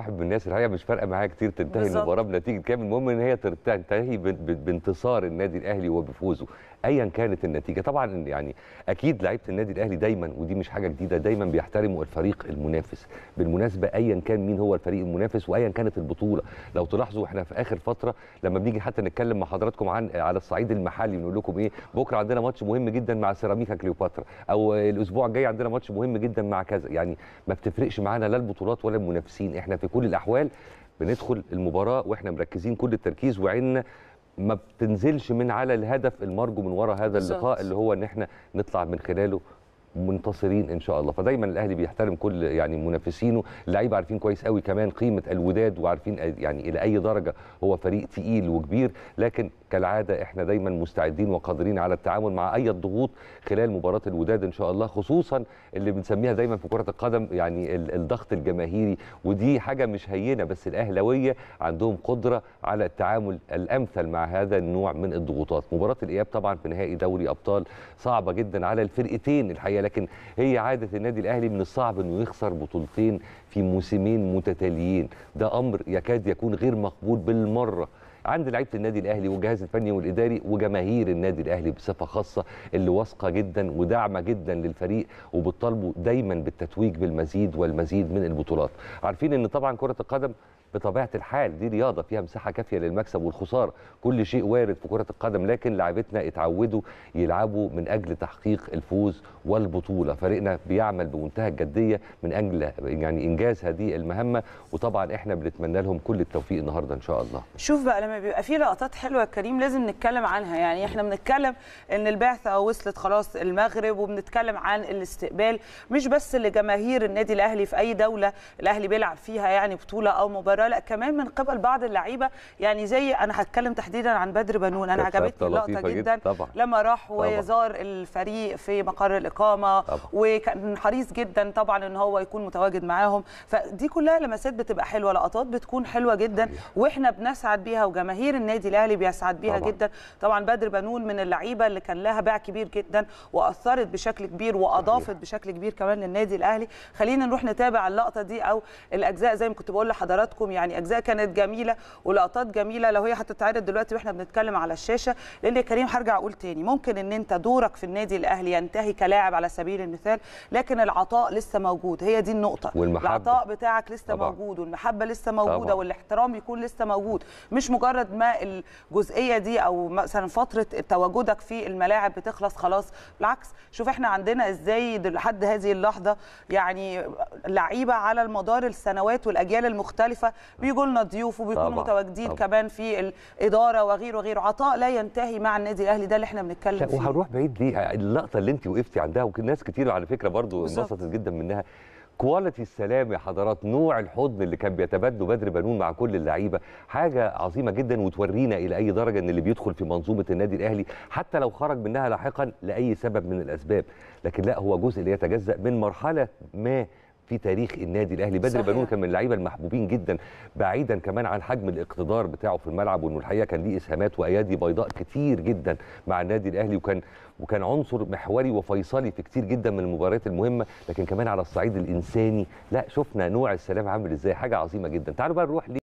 واحد من الناس الحقيقه مش فارقه معايا كتير تنتهي بالزبط. المباراه بنتيجه كام المهم ان هي تنتهي بانتصار النادي الاهلي وبفوزه ايا كانت النتيجه طبعا يعني اكيد لعيبه النادي الاهلي دايما ودي مش حاجه جديده دايما بيحترموا الفريق المنافس بالمناسبه ايا كان مين هو الفريق المنافس وايا كانت البطوله لو تلاحظوا احنا في اخر فتره لما بنيجي حتى نتكلم مع حضراتكم عن على الصعيد المحلي بنقول لكم ايه بكره عندنا ماتش مهم جدا مع سيراميكا كليوباترا او الاسبوع الجاي عندنا ماتش مهم جدا مع كذا يعني ما بتفرقش معانا لا البطولات ولا المنافسين احنا في كل الاحوال بندخل المباراه واحنا مركزين كل التركيز وعيننا ما بتنزلش من على الهدف المرجو من وراء هذا اللقاء اللي هو ان احنا نطلع من خلاله منتصرين ان شاء الله فدايما الاهلي بيحترم كل يعني منافسينه اللعيبه عارفين كويس قوي كمان قيمه الوداد وعارفين يعني الى اي درجه هو فريق تقيل وكبير لكن كالعاده احنا دايما مستعدين وقادرين على التعامل مع اي ضغوط خلال مباراه الوداد ان شاء الله خصوصا اللي بنسميها دايما في كره القدم يعني الضغط الجماهيري ودي حاجه مش هينه بس الاهلاويه عندهم قدره على التعامل الامثل مع هذا النوع من الضغوطات مباراه الاياب طبعا في نهائي دوري ابطال صعبه جدا على الفرقتين الحقيقه لكن هي عاده النادي الاهلي من الصعب انه يخسر بطولتين في موسمين متتاليين ده امر يكاد يكون غير مقبول بالمره عند لعيبه النادي الاهلي والجهاز الفني والاداري وجماهير النادي الاهلي بصفه خاصه اللي واثقه جدا وداعمه جدا للفريق وبتطالبه دايما بالتتويج بالمزيد والمزيد من البطولات عارفين ان طبعا كره القدم بطبيعه الحال دي رياضه فيها مساحه كافيه للمكسب والخساره كل شيء وارد في كره القدم لكن لاعبتنا اتعودوا يلعبوا من اجل تحقيق الفوز والبطوله فريقنا بيعمل بمنتهى الجديه من اجل يعني انجاز هذه المهمه وطبعا احنا بنتمنى لهم كل التوفيق النهارده ان شاء الله شوف بقى لما بيبقى في لقطات حلوه يا كريم لازم نتكلم عنها يعني احنا بنتكلم ان البعثه وصلت خلاص المغرب وبنتكلم عن الاستقبال مش بس لجماهير النادي الاهلي في اي دوله الاهلي بيلعب فيها يعني بطوله او مباراه الاداره لا كمان من قبل بعض اللعيبه يعني زي انا هتكلم تحديدا عن بدر بنون انا عجبتني اللقطه جدا طبعا. لما راح وزار الفريق في مقر الاقامه طبعا. وكان حريص جدا طبعا ان هو يكون متواجد معاهم فدي كلها لمسات بتبقى حلوه لقطات بتكون حلوه جدا واحنا بنسعد بيها وجماهير النادي الاهلي بيسعد بيها طبعا. جدا طبعا بدر بنون من اللعيبه اللي كان لها باع كبير جدا واثرت بشكل كبير واضافت بشكل كبير كمان للنادي الاهلي خلينا نروح نتابع اللقطه دي او الاجزاء زي ما كنت بقول لحضراتكم لكم يعني اجزاء كانت جميله ولقطات جميله لو هي هتتعرض دلوقتي واحنا بنتكلم على الشاشه لان يا كريم هرجع اقول تاني ممكن ان انت دورك في النادي الاهلي ينتهي كلاعب على سبيل المثال لكن العطاء لسه موجود هي دي النقطه والمحبة. العطاء بتاعك لسه طبعا. موجود والمحبه لسه موجوده طبعا. والاحترام يكون لسه موجود مش مجرد ما الجزئيه دي او مثلا فتره تواجدك في الملاعب بتخلص خلاص بالعكس شوف احنا عندنا ازاي لحد هذه اللحظه يعني لعيبه على المدار السنوات والاجيال المختلفه بيجوا لنا ضيوف وبيكونوا متواجدين كمان في الاداره وغيره وغيره عطاء لا ينتهي مع النادي الاهلي ده اللي احنا بنتكلم فيه وهنروح بعيد ليه اللقطه اللي انت وقفتي عندها وناس كتير على فكره برضو انبسطت جدا منها كواليتي السلام يا حضرات نوع الحضن اللي كان بيتبادله بدر بنون مع كل اللعيبه حاجه عظيمه جدا وتورينا الى اي درجه ان اللي بيدخل في منظومه النادي الاهلي حتى لو خرج منها لاحقا لاي سبب من الاسباب لكن لا هو جزء لا يتجزا من مرحله ما في تاريخ النادي الاهلي بدر بنون كان من اللعيبه المحبوبين جدا بعيدا كمان عن حجم الاقتدار بتاعه في الملعب وانه الحقيقه كان ليه اسهامات وايادي بيضاء كتير جدا مع النادي الاهلي وكان وكان عنصر محوري وفيصلي في كتير جدا من المباريات المهمه لكن كمان على الصعيد الانساني لا شفنا نوع السلام عامل ازاي حاجه عظيمه جدا تعالوا بقى نروح